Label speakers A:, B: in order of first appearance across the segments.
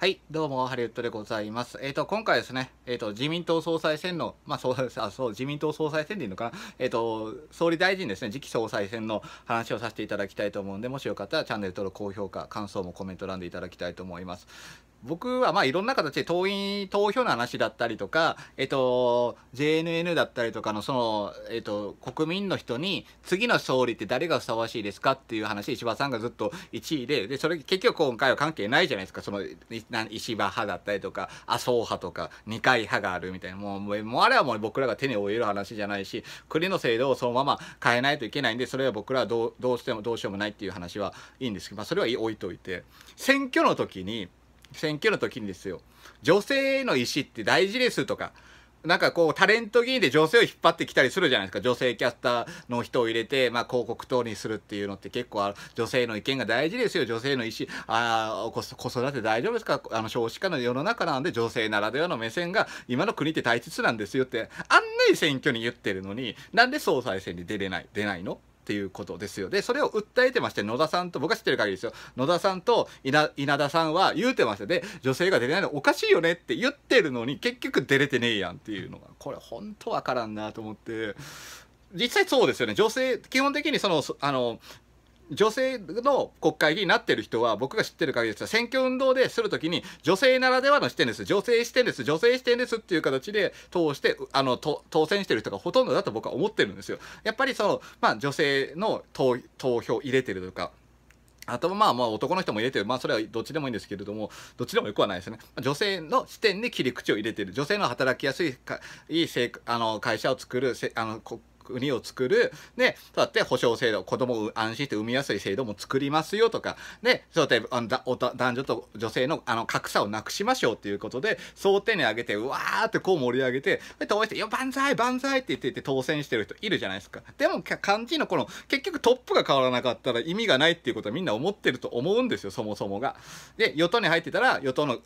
A: はい、どうも、ハリウッドでございます。えっ、ー、と、今回ですね、えっ、ー、と、自民党総裁選の、まあ、そう、あ、そう、自民党総裁選でいいのかなえっ、ー、と、総理大臣ですね、次期総裁選の話をさせていただきたいと思うんで、もしよかったらチャンネル登録、高評価、感想もコメント欄でいただきたいと思います。僕はまあいろんな形で党員投票の話だったりとか、えっと、JNN だったりとかのその、えっと、国民の人に次の総理って誰がふさわしいですかっていう話石破さんがずっと1位ででそれ結局今回は関係ないじゃないですかその石破派だったりとか麻生派とか二階派があるみたいなもうもうあれはもう僕らが手に負える話じゃないし国の制度をそのまま変えないといけないんでそれは僕らはどうどうしてもどうしようもないっていう話はいいんですけど、まあ、それはい置いといて選挙の時に選挙の時にですよ、女性への意思って大事ですとか、なんかこうタレント議員で女性を引っ張ってきたりするじゃないですか女性キャスターの人を入れて、まあ、広告等にするっていうのって結構女性の意見が大事ですよ女性の意思あ子育て大丈夫ですかあの少子化の世の中なんで女性ならではの目線が今の国って大切なんですよってあんない選挙に言ってるのになんで総裁選に出れない出ないのっていうことですよ。で、それを訴えてまして、野田さんと、僕が知ってる限りですよ。野田さんと稲田さんは言うてましたで、女性が出れないのおかしいよねって言ってるのに、結局出れてねえやんっていうのが、これ本当わからんなと思って、実際そうですよね。女性、基本的にその、あの、女性の国会議員になってる人は僕が知ってる限りです選挙運動でするときに女性ならではの視点です女性視点です女性視点ですっていう形で通してあの当選してる人がほとんどだと僕は思ってるんですよ。やっぱりその、まあ、女性の投票入れてるとかあとまあまあ男の人も入れてる。まあそれはどっちでもいいんですけれども、どっちでもよくはないですね。女性の視点に切り口を入れてる。女性の働きやすいかいいあの会社を作るあの国を作る、ね、そうやって保障制度、子供を安心して産みやすい制度も作りますよとか、ね、そうやってあのだおた男女と女性のあの格差をなくしましょうっていうことで、総点に上げて、うわーってこう盛り上げて、で応援して、よ、万歳万歳って言ってて当選してる人いるじゃないですか。でも、漢字のこの、結局トップが変わらなかったら意味がないっていうことはみんな思ってると思うんですよ、そもそもが。で、与党に入ってたら、与党の、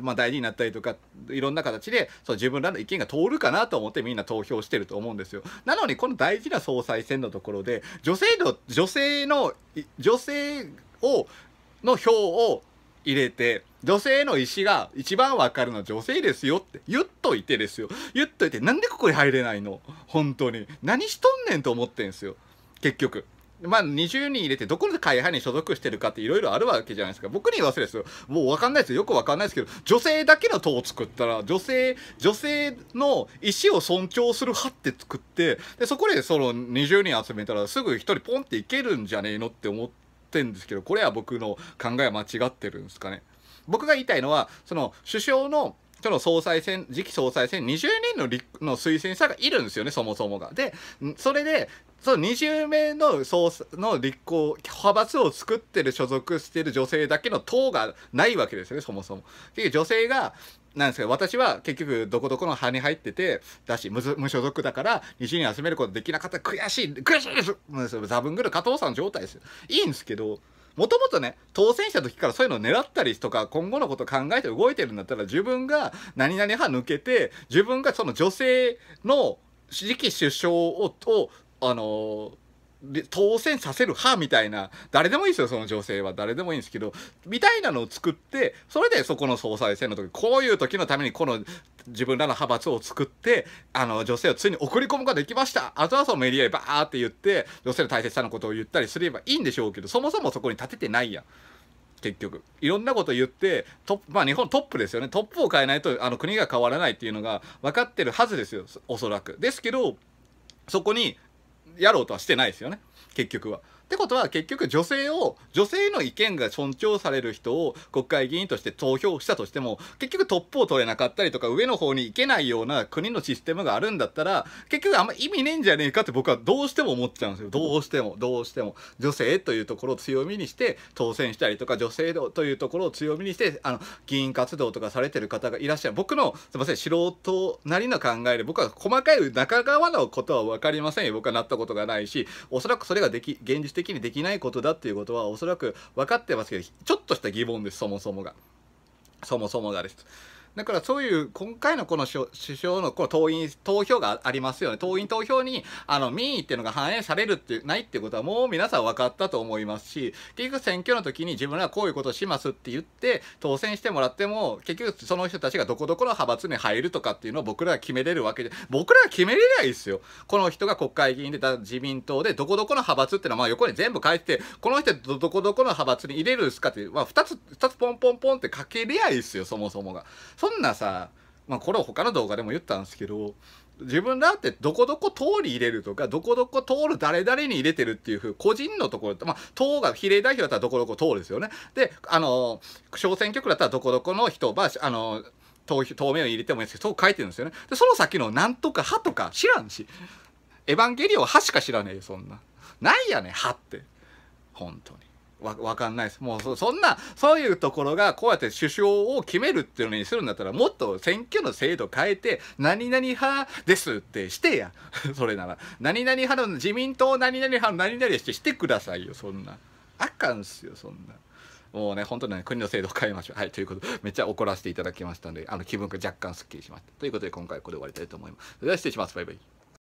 A: まあ、大事になったりとか、いろんな形で、そう自分らの意見が通るかなと思ってみんな投票してると思うんですよ。なのに、この大事な総裁選のところで、女性の、女性の、女性を、の票を入れて、女性の意思が一番わかるのは女性ですよって言っといてですよ。言っといて、なんでここに入れないの本当に。何しとんねんと思ってんすよ。結局。まあ、20人入れてどこの会派に所属してるかっていろいろあるわけじゃないですか。僕に言わせですよ。もうわかんないですよ。よくわかんないですけど、女性だけの党を作ったら、女性、女性の意思を尊重する派って作って、で、そこでその20人集めたらすぐ1人ポンっていけるんじゃねえのって思ってんですけど、これは僕の考えは間違ってるんですかね。僕が言いたいのは、その首相のその総裁選、次期総裁選20人のの推薦者がいるんですよね、そもそもが。で、それで、その20名の総の立候派閥を作ってる所属してる女性だけの党がないわけですよねそもそも。いう女性がなんですか私は結局どこどこの派に入っててだし無所属だから20人集めることできなかった悔しい悔しいですザブングル加藤さん状態ですよ。いいんですけどもともとね、当選した時からそういうのを狙ったりとか、今後のこと考えて動いてるんだったら、自分が何々派抜けて、自分がその女性の次期首相を、をあのー当選させる派みたいな、誰でもいいですよ、その女性は。誰でもいいんですけど、みたいなのを作って、それでそこの総裁選の時、こういう時のためにこの自分らの派閥を作って、あの、女性をついに送り込むことができました。あとはそのメディアでバーって言って、女性の大切さのことを言ったりすればいいんでしょうけど、そもそもそこに立ててないやん。結局いろんなこと言ってトまあ、日本トップですよねトップを変えないとあの国が変わらないっていうのが分かってるはずですよおそらく。ですけどそこにやろうとはしてないですよね結局は。ってことは結局女性を女性の意見が尊重される人を国会議員として投票したとしても結局トップを取れなかったりとか上の方に行けないような国のシステムがあるんだったら結局あんま意味ねえんじゃねえかって僕はどうしても思っちゃうんですよどうしてもどうしても女性というところを強みにして当選したりとか女性というところを強みにしてあの議員活動とかされてる方がいらっしゃる僕のすいません素人なりの考えで僕は細かい中側のことは分かりませんよ僕はなったことがないしおそらくそれができ現実的的にできないことだっていうことはおそらく分かってますけどちょっとした疑問ですそもそもがそもそもがですだからそういう今回のこの首相のこの党員投票がありますよね党員投票にあの民意っていうのが反映されるってないっていうことはもう皆さん分かったと思いますし結局選挙の時に自分らこういうことをしますって言って当選してもらっても結局その人たちがどこどこの派閥に入るとかっていうのを僕らは決めれるわけで僕らは決めれりゃいいですよこの人が国会議員で自民党でどこどこの派閥っていうのはまあ横に全部書いててこの人どこどこの派閥に入れるんですかって、まあ、2つ2つポンポンポンって書けりゃいいですよそもそもが。そんなさ、まあ、これは他の動画でも言ったんですけど自分だってどこどこ通り入れるとかどこどこ通る誰々に入れてるっていう風個人のところまあ党が比例代表だったらどこどこ通るですよねであの小選挙区だったらどこどこの人ばあの投名を入れてもいいんですけどそう書いてるんですよねでその先のなんとか派とか知らんしエヴァンゲリオン派しか知らねえよそんなないやね派って本当に。わ、わかんないです。もうそ、そんな、そういうところが、こうやって首相を決めるっていうのにするんだったら、もっと選挙の制度変えて、何々派ですってしてや。それなら。何々派の自民党何々派の何々してしてくださいよ、そんな。あかんすよ、そんな。もうね、本当に、ね、国の制度を変えましょう。はい、ということで、めっちゃ怒らせていただきましたんで、あの、気分が若干スッキリしました。ということで、今回はこれで終わりたいと思います。それでは失礼します。バイバイ。